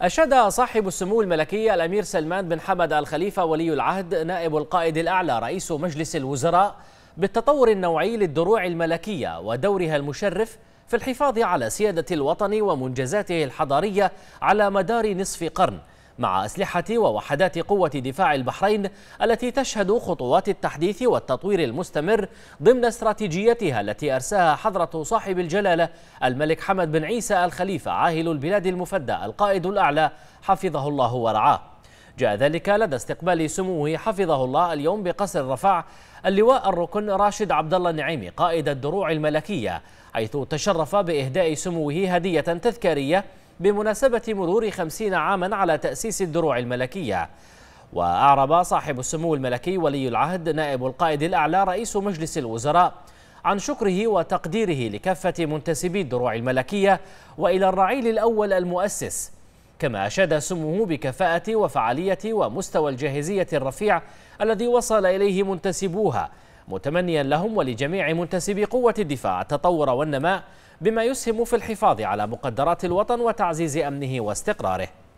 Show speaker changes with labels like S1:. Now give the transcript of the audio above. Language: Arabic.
S1: أشاد صاحب السمو الملكي الأمير سلمان بن حمد الخليفة ولي العهد نائب القائد الأعلى رئيس مجلس الوزراء بالتطور النوعي للدروع الملكية ودورها المشرف في الحفاظ على سيادة الوطن ومنجزاته الحضارية على مدار نصف قرن مع أسلحة ووحدات قوة دفاع البحرين التي تشهد خطوات التحديث والتطوير المستمر ضمن استراتيجيتها التي أرساها حضرة صاحب الجلالة الملك حمد بن عيسى الخليفة عاهل البلاد المفدى القائد الأعلى حفظه الله ورعاه جاء ذلك لدى استقبال سموه حفظه الله اليوم بقصر رفح اللواء الركن راشد عبد الله النعيمي قائد الدروع الملكية حيث تشرف بإهداء سموه هدية تذكارية بمناسبة مرور خمسين عاما على تأسيس الدروع الملكية وأعرب صاحب السمو الملكي ولي العهد نائب القائد الأعلى رئيس مجلس الوزراء عن شكره وتقديره لكافة منتسبي الدروع الملكية وإلى الرعيل الأول المؤسس كما أشاد سموه بكفاءة وفعالية ومستوى الجاهزية الرفيع الذي وصل إليه منتسبوها متمنيا لهم ولجميع منتسبي قوة الدفاع التطور والنماء بما يسهم في الحفاظ على مقدرات الوطن وتعزيز أمنه واستقراره